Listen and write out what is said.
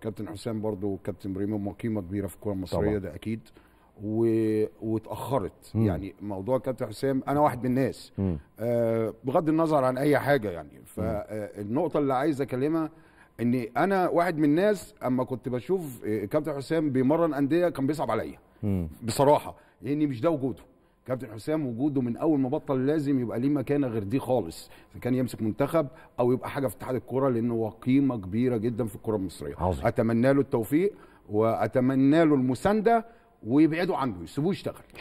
كابتن حسام برضو وكابتن بريمو قيمه كبيره في الكره المصريه ده اكيد و... واتاخرت مم. يعني موضوع كابتن حسام انا واحد من الناس آه بغض النظر عن اي حاجه يعني فالنقطه آه، اللي عايز اكلمها ان انا واحد من الناس اما كنت بشوف آه، كابتن حسام بيمرن انديه كان بيصعب عليا بصراحه لان مش ده وجوده كابتن حسام وجوده من اول ما بطل لازم يبقى ليه مكانه غير دي خالص اذا كان يمسك منتخب او يبقى حاجه في اتحاد الكوره لانه هو قيمه كبيره جدا في الكره المصريه عزيز. اتمنى له التوفيق واتمنى له المسانده ويبعدوا عنه يسيبوه يشتغل